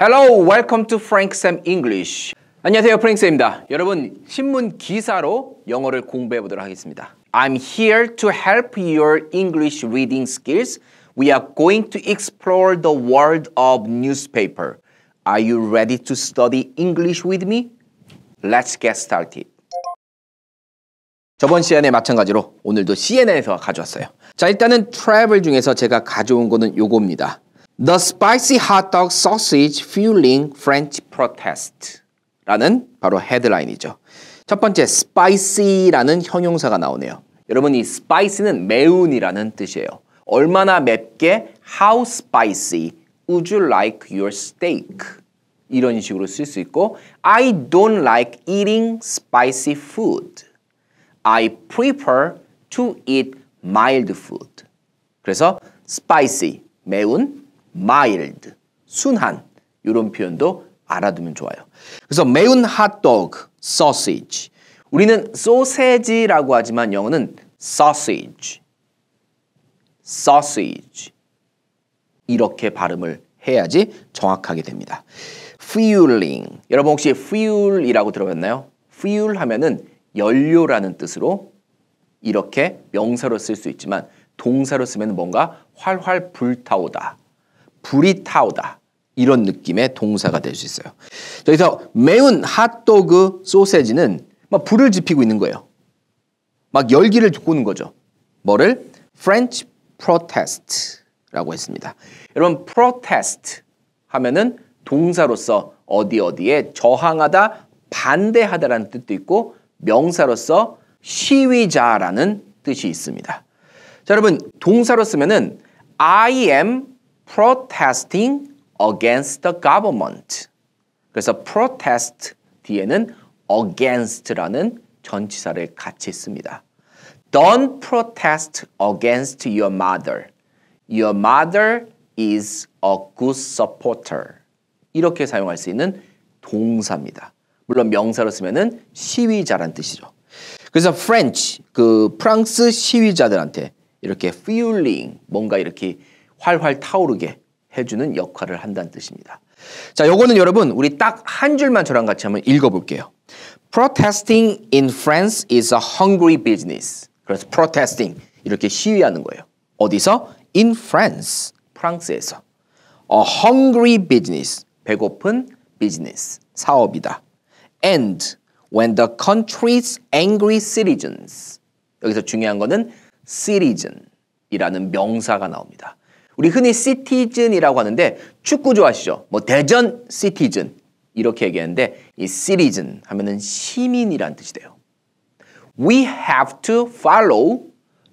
Hello, welcome to Frank Sam English. 안녕하세요, 프랭스입니다. 여러분, 신문 기사로 영어를 공부해 보도록 하겠습니다. I'm here to help your English reading skills. We are going to explore the world of newspaper. Are you ready to study English with me? Let's get started. 저번 시간에 마찬가지로 오늘도 CNN에서 가져왔어요. 자, 일단은 트래블 중에서 제가 가져온 거는 요겁니다. The Spicy Hot Dog Sausage Fueling French Protest 라는 바로 헤드라인이죠. 첫 번째 spicy라는 형용사가 나오네요. 여러분 이 spicy는 매운이라는 뜻이에요. 얼마나 맵게 how spicy would you like your steak 이런 식으로 쓸 수 있고 I don't like eating spicy food. I prefer to eat mild food. 그래서 spicy 매운 mild, 순한 이런 표현도 알아두면 좋아요. 그래서 매운 핫도그, sausage. 우리는 소세지라고 하지만 영어는 sausage, sausage 이렇게 발음을 해야지 정확하게 됩니다. fueling. 여러분 혹시 fuel이라고 들어봤나요? fuel 하면은 연료라는 뜻으로 이렇게 명사로 쓸 수 있지만 동사로 쓰면 뭔가 활활 불타오다. 불이 타오다. 이런 느낌의 동사가 될 수 있어요. 여기서 매운 핫도그 소세지는 막 불을 지피고 있는 거예요. 막 열기를 돋구는 거죠. 뭐를? French protest라고 했습니다. 여러분 protest 하면은 동사로서 어디 어디에 저항하다, 반대하다라는 뜻도 있고 명사로서 시위자라는 뜻이 있습니다. 자, 여러분 동사로 쓰면은 I am protesting against the government. 그래서 protest 뒤에는 against라는 전치사를 같이 씁니다. Don't protest against your mother. Your mother is a good supporter. 이렇게 사용할 수 있는 동사입니다. 물론 명사로 쓰면은 시위자란 뜻이죠. 그래서 French 그 프랑스 시위자들한테 이렇게 f e e l i n g 뭔가 이렇게 활활 타오르게 해주는 역할을 한다는 뜻입니다. 자, 요거는 여러분 우리 딱 한 줄만 저랑 같이 한번 읽어볼게요. Protesting in France is a hungry business. 그래서 protesting 이렇게 시위하는 거예요. 어디서? In France, 프랑스에서. A hungry business, 배고픈 비즈니스, 사업이다. And when the country's angry citizens, 여기서 중요한 거는 citizen이라는 명사가 나옵니다. 우리 흔히 시티즌이라고 하는데 축구 좋아하시죠? 뭐 대전 시티즌 이렇게 얘기하는데 이 시티즌 하면은 시민이란 뜻이 돼요. We have to follow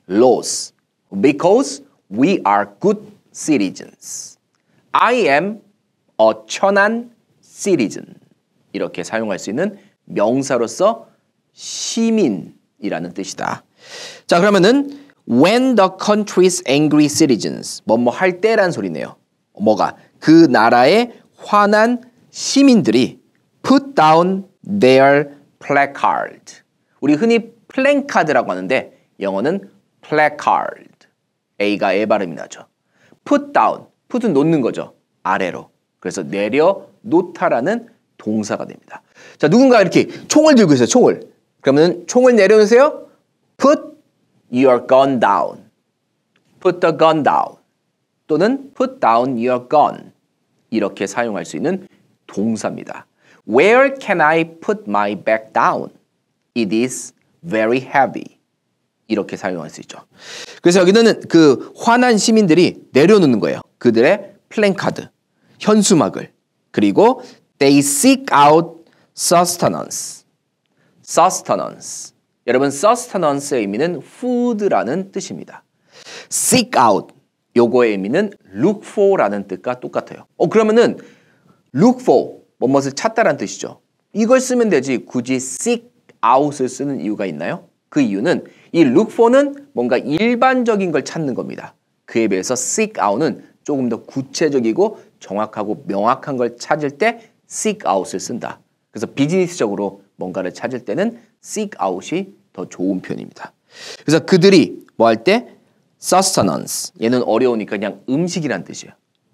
laws because we are good citizens. I am a 천한 citizen. 이렇게 사용할 수 있는 명사로서 시민이라는 뜻이다. 자, 그러면은 When the country's angry citizens 뭐 뭐 할 때란 소리네요. 뭐가 그 나라의 화난 시민들이 put down their placard. 우리 흔히 플랜카드라고 하는데 영어는 placard. A가 A 발음이 나죠. put down. put은 놓는 거죠. 아래로. 그래서 내려 놓다라는 동사가 됩니다. 자, 누군가 이렇게 총을 들고 있어요. 총을. 그러면 총을 내려놓으세요. put your gun down. put the gun down. 또는 put down your gun. 이렇게 사용할 수 있는 동사입니다. Where can I put my bag down? It is very heavy. 이렇게 사용할 수 있죠. 그래서 여기는 그 화난 시민들이 내려놓는 거예요. 그들의 플랜카드, 현수막을. 그리고 they seek out sustenance. sustenance. 여러분 sustenance의 의미는 food라는 뜻입니다. seek out 요거의 의미는 look for라는 뜻과 똑같아요. 어 그러면은 look for 뭐뭇을 찾다라는 뜻이죠. 이걸 쓰면 되지 굳이 seek out을 쓰는 이유가 있나요? 그 이유는 이 look for는 뭔가 일반적인 걸 찾는 겁니다. 그에 비해서 seek out은 조금 더 구체적이고 정확하고 명확한 걸 찾을 때 seek out을 쓴다. 그래서 비즈니스적으로 뭔가를 찾을 때는 seek out이 더 좋은 편입니다. 그래서 그들이 뭐 할 때 sustenance 얘는 어려우니까 그냥 음식이란 뜻이에요.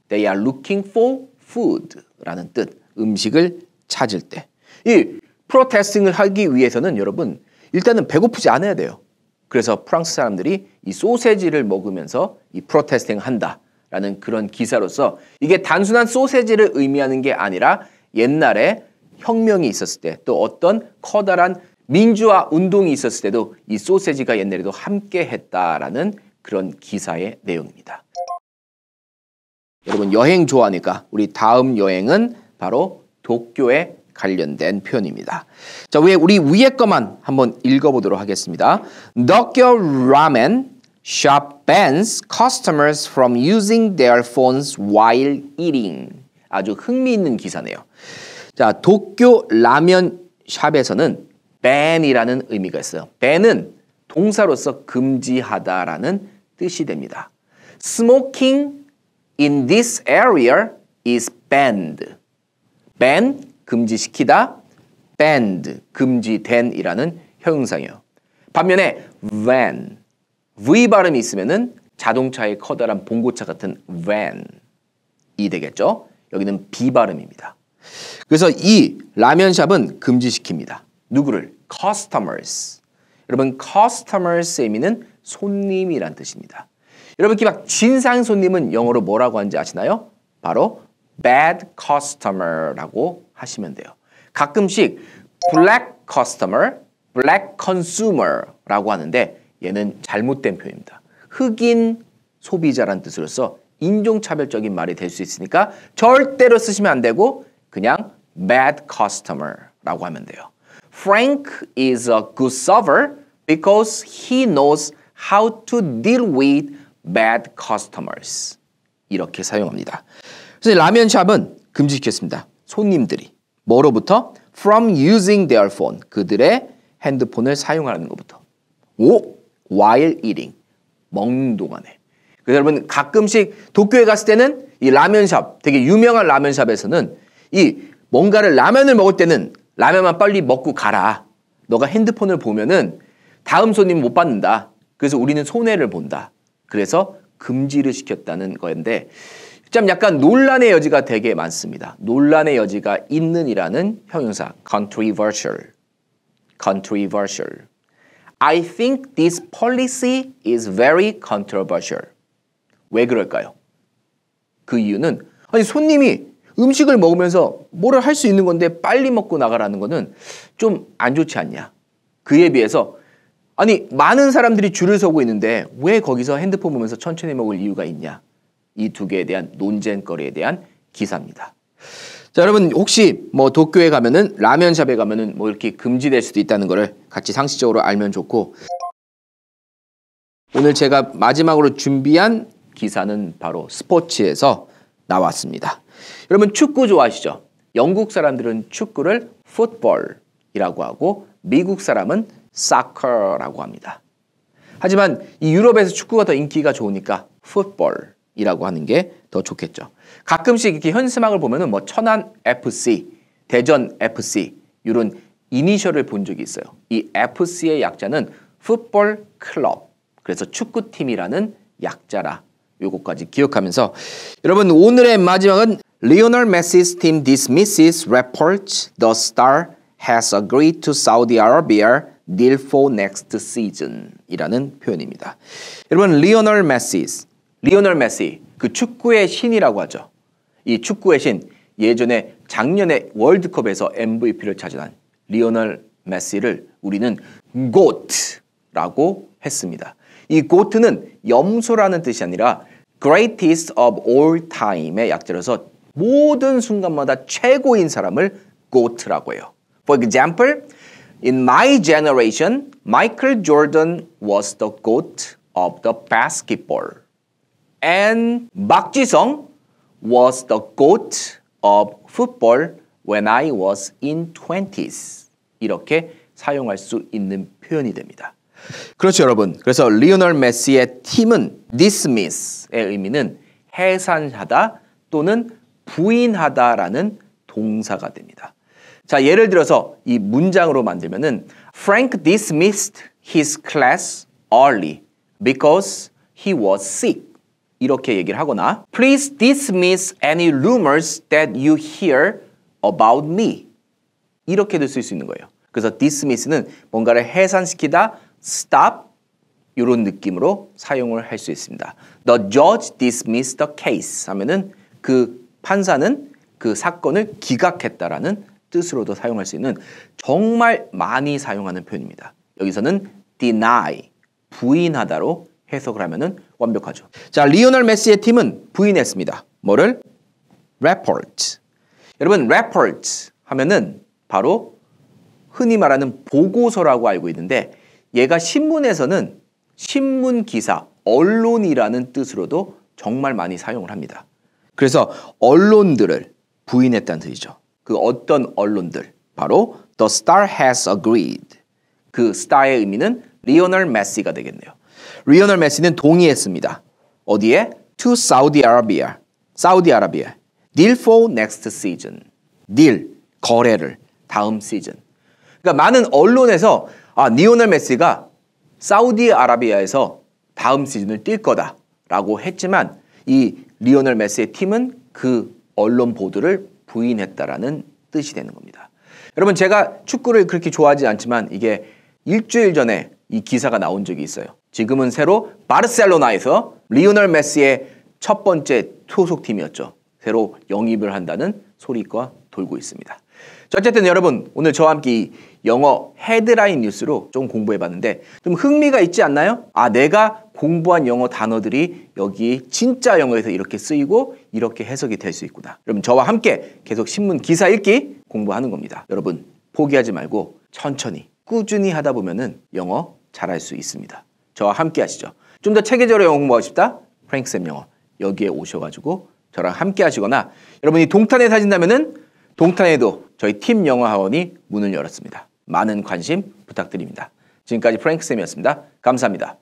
They are looking for food라는 뜻. 음식을 찾을 때. 이 프로테스팅을 하기 위해서는 여러분 일단은 배고프지 않아야 돼요. 그래서 프랑스 사람들이 이 소세지를 먹으면서 이 프로테스팅 한다라는 그런 기사로서 이게 단순한 소세지를 의미하는 게 아니라 옛날에 혁명이 있었을 때 또 어떤 커다란 민주화 운동이 있었을 때도 이 소세지가 옛날에도 함께 했다라는 그런 기사의 내용입니다. 여러분 여행 좋아하니까 우리 다음 여행은 바로 도쿄에 관련된 표현입니다. 자, 위 우리 위에 것만 한번 읽어보도록 하겠습니다. 도쿄 라멘 shop bans customers from using their phones while eating. 아주 흥미있는 기사네요. 자, 도쿄 라면 샵에서는 ban이라는 의미가 있어요. ban은 동사로서 금지하다라는 뜻이 됩니다. Smoking in this area is banned. ban 금지시키다, banned 금지된이라는 형용사요 반면에 van v 발음이 있으면은 자동차의 커다란 봉고차 같은 van이 되겠죠. 여기는 b 발음입니다. 그래서 이 라면샵은 금지시킵니다. 누구를? customers. 여러분 customers의 미는 손님이란 뜻입니다. 여러분 이막 진상 손님은 영어로 뭐라고 하는지 아시나요? 바로 bad customer라고 하시면 돼요. 가끔씩 black customer, black consumer라고 하는데 얘는 잘못된 표현입니다. 흑인 소비자란 뜻으로서 인종차별적인 말이 될 수 있으니까 절대로 쓰시면 안 되고 그냥 bad customer라고 하면 돼요. Frank is a good solver because he knows how to deal with bad customers. 이렇게 사용합니다. 그래서 라면 샵은 금지시켰습니다. 손님들이 뭐로부터? From using their phone. 그들의 핸드폰을 사용하는 것부터. 오, while eating. 먹는 동안에. 그래서 여러분 가끔씩 도쿄에 갔을 때는 이 라면샵, 되게 유명한 라면샵에서는 이 뭔가를 라면을 먹을 때는 라면만 빨리 먹고 가라. 너가 핸드폰을 보면은 다음 손님 못 받는다. 그래서 우리는 손해를 본다. 그래서 금지를 시켰다는 건데 참 약간 논란의 여지가 되게 많습니다. 논란의 여지가 있는이라는 형용사 controversial, controversial. I think this policy is very controversial. 왜 그럴까요? 그 이유는 아니 손님이 음식을 먹으면서 뭐를 할 수 있는 건데 빨리 먹고 나가라는 거는 좀 안 좋지 않냐. 그에 비해서 아니 많은 사람들이 줄을 서고 있는데 왜 거기서 핸드폰 보면서 천천히 먹을 이유가 있냐. 이 두 개에 대한 논쟁거리에 대한 기사입니다. 자, 여러분 혹시 뭐 도쿄에 가면은 라면샵에 가면은 뭐 이렇게 금지될 수도 있다는 거를 같이 상식적으로 알면 좋고 오늘 제가 마지막으로 준비한 기사는 바로 스포츠에서 나왔습니다. 여러분 축구 좋아하시죠? 영국 사람들은 축구를 football이라고 하고 미국 사람은 soccer라고 합니다. 하지만 이 유럽에서 축구가 더 인기가 좋으니까 football이라고 하는 게 더 좋겠죠. 가끔씩 이렇게 현수막을 보면은 뭐 천안 FC, 대전 FC 이런 이니셜을 본 적이 있어요. 이 FC의 약자는 football club. 그래서 축구팀이라는 약자라 요것까지 기억하면서 여러분 오늘의 마지막은 Lionel Messi's team dismisses reports the star has agreed to Saudi Arabia deal for next season 이라는 표현입니다. 여러분 리오널 메시, 리오널 메시 그 축구의 신이라고 하죠. 이 축구의 신 예전에 작년에 월드컵에서 MVP를 차지한 리오널 메시를 우리는 GOAT라고 했습니다. 이 GOAT는 염소라는 뜻이 아니라 greatest of all time의 약자로서 모든 순간마다 최고인 사람을 GOAT라고 해요. For example, in my generation, Michael Jordan was the GOAT of the basketball. And 박지성 was the GOAT of football when I was in 20s. 이렇게 사용할 수 있는 표현이 됩니다. 그렇죠, 여러분. 그래서 리오널 메시의 팀은 dismiss의 의미는 해산하다 또는 부인하다라는 동사가 됩니다. 자, 예를 들어서 이 문장으로 만들면은 Frank dismissed his class early because he was sick. 이렇게 얘기를 하거나 Please dismiss any rumors that you hear about me. 이렇게도 쓸 수 있는 거예요. 그래서 dismiss는 뭔가를 해산시키다, stop 이런 느낌으로 사용을 할 수 있습니다. The judge dismissed the case 하면은 그 판사는 그 사건을 기각했다라는 뜻으로도 사용할 수 있는 정말 많이 사용하는 표현입니다. 여기서는 deny, 부인하다로 해석을 하면은 완벽하죠. 자, 리오넬 메시의 팀은 부인했습니다. 뭐를? report. 여러분, report 하면은 바로 흔히 말하는 보고서라고 알고 있는데 얘가 신문에서는 신문 기사, 언론이라는 뜻으로도 정말 많이 사용을 합니다. 그래서 언론들을 부인했다는 뜻이죠. 그 어떤 언론들 바로 The Star has agreed. 그스타의 의미는 리오넬 메시가 되겠네요. 리오넬 메시는 동의했습니다. 어디에? To Saudi Arabia. 사우디 아라비아. Deal for next season. 딜 거래를 다음 시즌. 그러니까 많은 언론에서 아 리오넬 메시가 사우디 아라비아에서 다음 시즌을 뛸 거다라고 했지만 이 리오넬 메스의 팀은 그 언론 보도를 부인했다라는 뜻이 되는 겁니다. 여러분 제가 축구를 그렇게 좋아하지 않지만 이게 일주일 전에 이 기사가 나온 적이 있어요. 지금은 새로 바르셀로나에서 리오넬 메스의 첫 번째 소속팀이었죠. 새로 영입을 한다는 소리가 돌고 있습니다. 어쨌든 여러분 오늘 저와 함께 영어 헤드라인 뉴스로 좀 공부해봤는데 좀 흥미가 있지 않나요? 아 내가 공부한 영어 단어들이 여기 진짜 영어에서 이렇게 쓰이고 이렇게 해석이 될 수 있구나. 여러분 저와 함께 계속 신문 기사 읽기 공부하는 겁니다. 여러분 포기하지 말고 천천히 꾸준히 하다 보면은 영어 잘할 수 있습니다. 저와 함께 하시죠. 좀 더 체계적으로 영어 공부하고 싶다? 프랭크쌤 영어 여기에 오셔가지고 저랑 함께 하시거나 여러분이 동탄에 사신다면은 동탄에도 저희 팀 영화학원이 문을 열었습니다. 많은 관심 부탁드립니다. 지금까지 프랭크쌤이었습니다. 감사합니다.